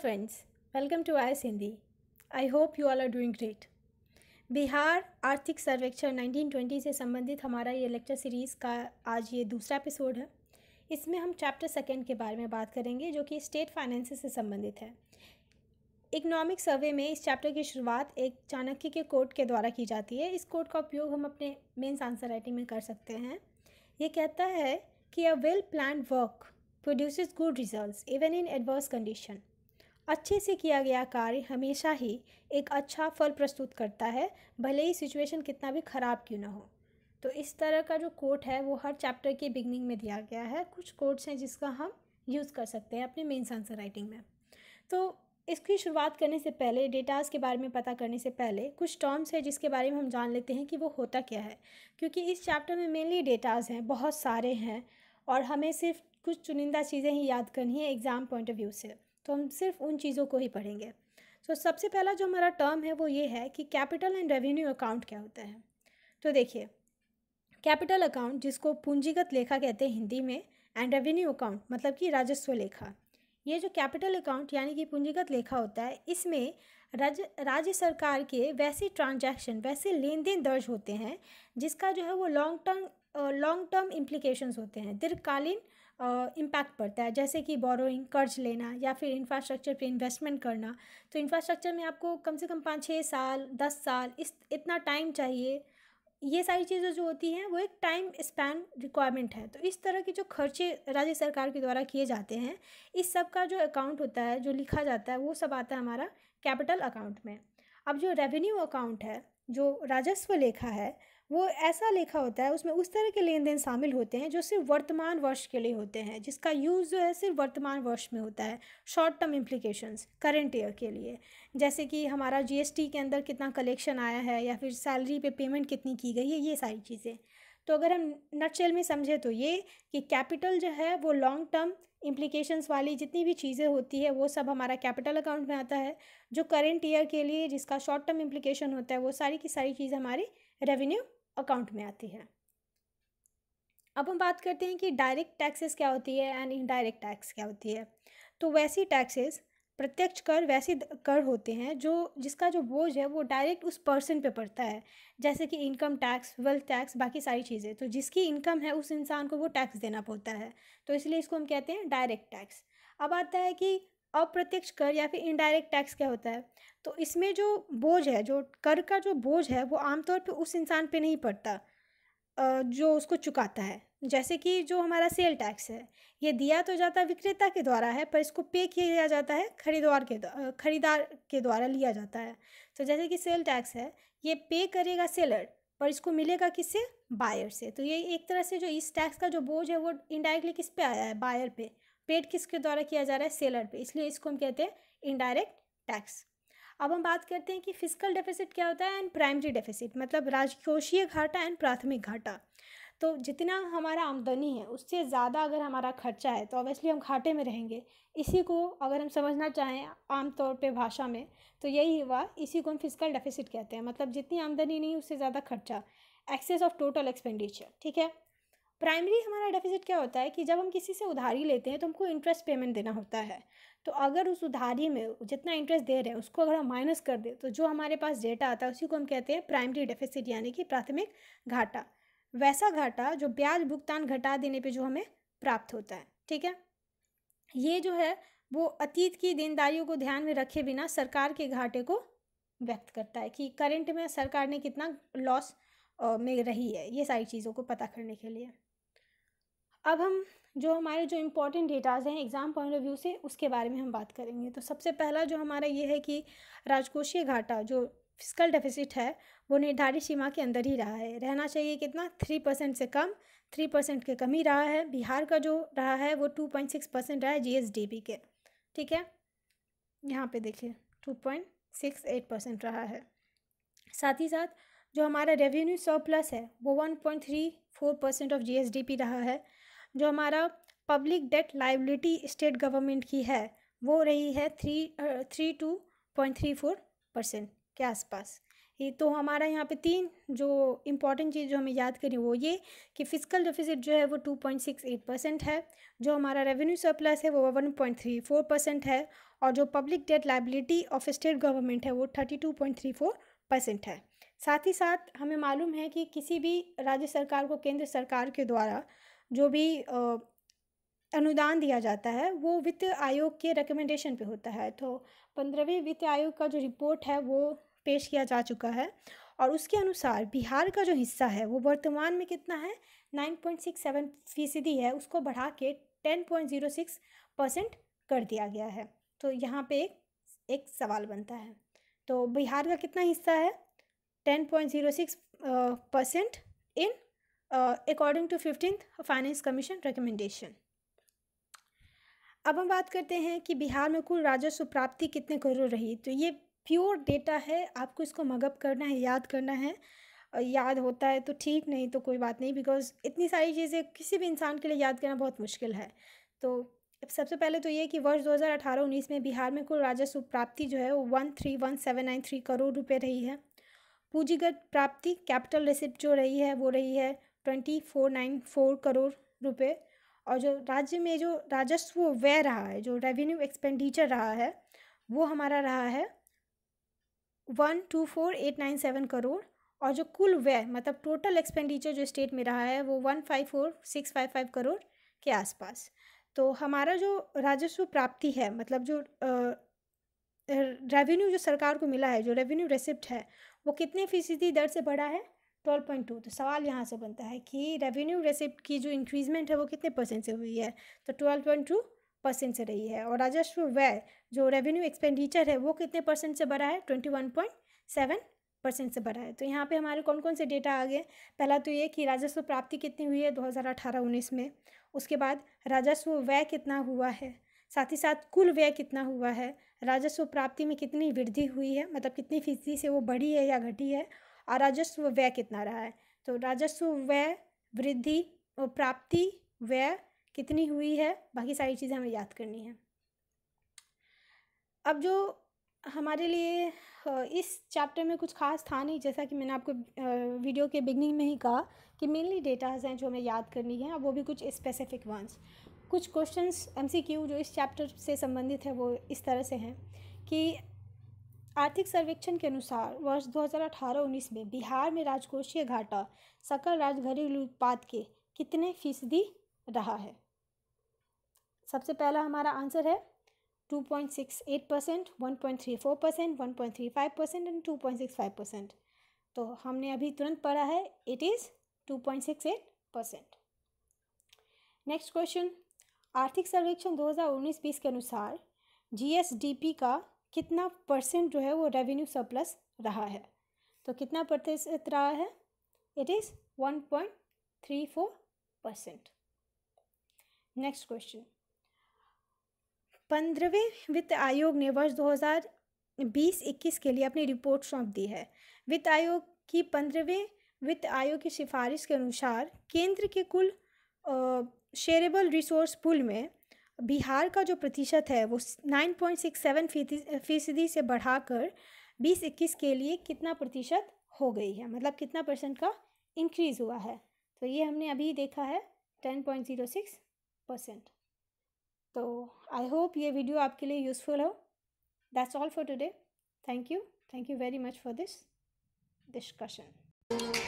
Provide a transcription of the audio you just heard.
friends welcome to IS Hindi I hope you all are doing great Bihar आर्थिक सर्वेक्षण 1920 से संबंधित हमारा ये लेक्चर सीरीज़ का आज ये दूसरा एपिसोड है इसमें हम चैप्टर सेकेंड के बारे में बात करेंगे जो कि स्टेट फाइनेंस से संबंधित है इकोनॉमिक सर्वे में इस चैप्टर की शुरुआत एक चाणक्य के कोट के द्वारा की जाती है इस कोर्ट का उपयोग हम अपने मेन्स आंसर राइटिंग में कर सकते हैं ये कहता है कि a well plan work produces good results even in adverse condition अच्छे से किया गया कार्य हमेशा ही एक अच्छा फल प्रस्तुत करता है भले ही सिचुएशन कितना भी ख़राब क्यों ना हो तो इस तरह का जो कोट है वो हर चैप्टर के बिगनिंग में दिया गया है कुछ कोट्स हैं जिसका हम यूज़ कर सकते हैं अपने मेन्स आंसर राइटिंग में तो इसकी शुरुआत करने से पहले डेटास के बारे में पता करने से पहले कुछ टर्म्स है जिसके बारे में हम जान लेते हैं कि वो होता क्या है क्योंकि इस चैप्टर में मेनली डेटास हैं बहुत सारे हैं और हमें सिर्फ कुछ चुनिंदा चीज़ें ही याद करनी है एग्ज़ाम पॉइंट ऑफ व्यू से तो हम सिर्फ उन चीज़ों को ही पढ़ेंगे सो so, सबसे पहला जो हमारा टर्म है वो ये है कि कैपिटल एंड रेवेन्यू अकाउंट क्या होता है तो देखिए कैपिटल अकाउंट जिसको पूंजीगत लेखा कहते हैं हिंदी में एंड रेवेन्यू अकाउंट मतलब कि राजस्व लेखा ये जो कैपिटल अकाउंट यानी कि पूंजीगत लेखा होता है इसमें राज्य राज्य सरकार के वैसे ट्रांजैक्शन वैसे लेन देन दर्ज होते हैं जिसका जो है वो long term long term implication होते हैं दीर्घकालीन इम्पैक्ट पड़ता है जैसे कि बोरोइंग कर्ज लेना या फिर इंफ्रास्ट्रक्चर पे इन्वेस्टमेंट करना तो इंफ्रास्ट्रक्चर में आपको कम से कम पाँच छः साल दस साल इस इतना टाइम चाहिए ये सारी चीज़ें जो होती हैं वो एक टाइम स्पैन रिक्वायरमेंट है तो इस तरह के जो खर्चे राज्य सरकार के द्वारा किए जाते हैं इस सब का जो अकाउंट होता है जो लिखा जाता है वो सब आता है हमारा कैपिटल अकाउंट में अब जो रेवेन्यू अकाउंट है जो राजस्व लेखा है वो ऐसा लेखा होता है उसमें उस तरह के लेन देन शामिल होते हैं जो सिर्फ वर्तमान वर्ष के लिए होते हैं जिसका यूज़ जो है सिर्फ वर्तमान वर्ष में होता है short term implications current year के लिए जैसे कि हमारा जीएसटी के अंदर कितना कलेक्शन आया है या फिर सैलरी पे पेमेंट कितनी की गई है ये सारी चीज़ें तो अगर हम नटशेल में समझे तो ये कि कैपिटल जो है वो लॉन्ग टर्म इम्प्लीकेशंस वाली जितनी भी चीज़ें होती है वो सब हमारा कैपिटल अकाउंट में आता है जो करेंट ईयर के लिए जिसका शॉर्ट टर्म इम्प्लीकेशन होता है वो सारी की सारी चीज़ हमारी रेवेन्यू अकाउंट में आती है अब हम बात करते हैं कि डायरेक्ट टैक्सेस क्या होती है एंड इनडायरेक्ट टैक्स क्या होती है तो वैसी टैक्सेस प्रत्यक्ष कर वैसे कर होते हैं जो जिसका जो बोझ है वो डायरेक्ट उस पर्सन पे पड़ता है जैसे कि इनकम टैक्स वेल्थ टैक्स बाकी सारी चीज़ें तो जिसकी इनकम है उस इंसान को वो टैक्स देना पड़ता है तो इसलिए इसको हम कहते हैं डायरेक्ट टैक्स अब आता है कि अप्रत्यक्ष कर या फिर इनडायरेक्ट टैक्स क्या होता है तो इसमें जो बोझ है जो कर का जो बोझ है वो आमतौर पर उस इंसान पर नहीं पड़ता जो उसको चुकाता है जैसे कि जो हमारा सेल टैक्स है ये दिया तो जाता है विक्रेता के द्वारा है पर इसको पे किया जाता है खरीदवार के खरीदार के द्वारा लिया जाता है तो जैसे कि सेल टैक्स है ये पे करेगा सेलर पर इसको मिलेगा किससे बायर से तो ये एक तरह से जो इस टैक्स का जो बोझ है वो इनडायरेक्टली किस पे आया है बायर पे पेड किसके द्वारा किया जा रहा है सेलर पे इसलिए इसको हम कहते हैं इनडायरेक्ट टैक्स अब हम बात करते हैं कि फिजिकल डेफिसिट क्या होता है एंड प्राइमरी डेफिसिट मतलब राजकोषीय घाटा एंड प्राथमिक घाटा तो जितना हमारा आमदनी है उससे ज़्यादा अगर हमारा खर्चा है तो ऑब्वियसली हम घाटे में रहेंगे इसी को अगर हम समझना चाहें आमतौर पे भाषा में तो यही हुआ इसी को हम फिजिकल डेफिसिट कहते हैं मतलब जितनी आमदनी नहीं उससे ज़्यादा खर्चा एक्सेस ऑफ टोटल एक्सपेंडिचर ठीक है प्राइमरी हमारा डेफिसिट क्या होता है कि जब हम किसी से उधारी लेते हैं तो हमको इंटरेस्ट पेमेंट देना होता है तो अगर उस उधारी में जितना इंटरेस्ट दे रहे हैं उसको अगर हम माइनस कर दें तो जो हमारे पास डेटा आता है उसी को हम कहते हैं प्राइमरी डेफिसिट यानी कि प्राथमिक घाटा वैसा घाटा जो ब्याज भुगतान घटा देने पे जो हमें प्राप्त होता है ठीक है ये जो है वो अतीत की देनदारियों को ध्यान में रखे बिना सरकार के घाटे को व्यक्त करता है कि करंट में सरकार ने कितना लॉस में रही है ये सारी चीज़ों को पता करने के लिए अब हम जो हमारे जो इम्पोर्टेंट डेटाज हैं एग्ज़ाम पॉइंट ऑफ व्यू से उसके बारे में हम बात करेंगे तो सबसे पहला जो हमारा ये है कि राजकोषीय घाटा जो फिजिकल डेफिसिट है वो निर्धारित सीमा के अंदर ही रहा है रहना चाहिए कितना थ्री परसेंट से कम थ्री परसेंट के कम ही रहा है बिहार का जो रहा है वो टू पॉइंट सिक्स परसेंट रहा है जी के ठीक है यहाँ पे देखिए two point six eight percent रहा है साथ ही साथ जो हमारा रेवेन्यू सौ प्लस है वो one point three four percent of G रहा है जो हमारा public debt liability state government की है वो रही है three three two point three four percent के आसपास ये तो हमारा यहाँ पे तीन जो इम्पॉर्टेंट चीज़ जो हमें याद करी वो ये कि फिजिकल डिफिजिट जो है वो two point six eight percent है जो हमारा रेवेन्यू सरप्लस है वो one point three four percent है और जो public debt liability of state government है वो thirty two point three four percent है साथ ही साथ हमें मालूम है कि किसी भी राज्य सरकार को केंद्र सरकार के द्वारा जो भी आ, अनुदान दिया जाता है वो वित्त आयोग के रिकमेंडेशन पे होता है तो पंद्रहवें वित्त आयोग का जो रिपोर्ट है वो पेश किया जा चुका है और उसके अनुसार बिहार का जो हिस्सा है वो वर्तमान में कितना है नाइन पॉइंट सिक्स सेवन फीसदी है उसको बढ़ा के ten point zero six percent कर दिया गया है तो यहाँ पे एक एक सवाल बनता है तो बिहार का कितना हिस्सा है ten point zero six percent in according to fifteen finance commission recommendation अब हम बात करते हैं कि बिहार में कुल राजस्व प्राप्ति कितने करोड़ रही तो ये प्योर डेटा है आपको इसको मगअप करना है याद करना है याद होता है तो ठीक नहीं तो कोई बात नहीं बिकॉज इतनी सारी चीज़ें किसी भी इंसान के लिए याद करना बहुत मुश्किल है तो सबसे पहले तो ये कि वर्ष 2018-19 में बिहार में कुल राजस्व प्राप्ति जो है वो one three one seven nine three crore रुपए रही है पूंजीगत प्राप्ति कैपिटल रिसिप्ट जो रही है वो रही है twenty four nine four crore रुपए और जो राज्य में जो राजस्व व्यय रहा है जो रेवेन्यू एक्सपेंडिचर रहा है वो हमारा रहा है one two four eight nine seven crore और जो कुल व्यय मतलब टोटल एक्सपेंडिचर जो स्टेट में रहा है वो one five four six five five crore के आसपास तो हमारा जो राजस्व प्राप्ति है मतलब जो रेवेन्यू जो सरकार को मिला है जो रेवेन्यू रेसिप्ट है वो कितने फीसदी दर से बढ़ा है ट्वेल्व पॉइंट टू तो सवाल यहाँ से बनता है कि रेवेन्यू रेसिप्ट की जो इंक्रीजमेंट है वो कितने परसेंट से हुई है तो ट्वेल्व पॉइंट टू परसेंट से रही है और राजस्व व्यय जो रेवेन्यू एक्सपेंडिचर है वो कितने परसेंट से बढ़ा है twenty one point seven percent से बढ़ा है तो यहाँ पे हमारे कौन कौन से डेटा आ गए पहला तो ये कि राजस्व प्राप्ति कितनी हुई है दो हज़ार अठारह उन्नीस में उसके बाद राजस्व व्यय कितना हुआ है साथ ही साथ कुल व्यय कितना हुआ है राजस्व प्राप्ति में कितनी वृद्धि हुई है मतलब कितनी फीसदी से वो बढ़ी है या घटी है और राजस्व व्यय कितना रहा है तो राजस्व व्यय वृद्धि और प्राप्ति व्यय कितनी हुई है बाकी सारी चीज़ें हमें याद करनी है अब जो हमारे लिए इस चैप्टर में कुछ खास था नहीं जैसा कि मैंने आपको वीडियो के बिगनिंग में ही कहा कि मेनली डेटाज हैं जो हमें याद करनी है और वो भी कुछ स्पेसिफिक वंस कुछ क्वेश्चंस एमसीक्यू जो इस चैप्टर से संबंधित है वो इस तरह से हैं कि आर्थिक सर्वेक्षण के अनुसार वर्ष 2018-19 में बिहार में राजकोषीय घाटा सकल राजघरेलू उत्पाद के कितने फीसदी रहा है सबसे पहला हमारा आंसर है two point six eight percent one point three four percent one point three five percent and two point six five percent तो हमने अभी तुरंत पढ़ा है it is two point six eight percent next question आर्थिक सर्वेक्षण दो हज़ार उन्नीस बीस के अनुसार जीएसडीपी का कितना परसेंट जो है वो रेवेन्यू सरप्लस रहा है तो कितना प्रतिशत रहा है it is one point three four percent next question पंद्रहवें वित्त आयोग ने वर्ष 2020-21 के लिए अपनी रिपोर्ट सौंप दी है वित्त आयोग की पंद्रहवें वित्त आयोग की सिफारिश के अनुसार केंद्र के कुल शेयरेबल रिसोर्स पुल में बिहार का जो प्रतिशत है वो 9.67 फीसदी से बढ़ाकर 2021 के लिए कितना प्रतिशत हो गई है मतलब कितना परसेंट का इंक्रीज़ हुआ है तो ये हमने अभी देखा है सिक्स परसेंट तो आई होप ये वीडियो आपके लिए यूज़फुल हो that's all for today thank you thank you very much for this discussion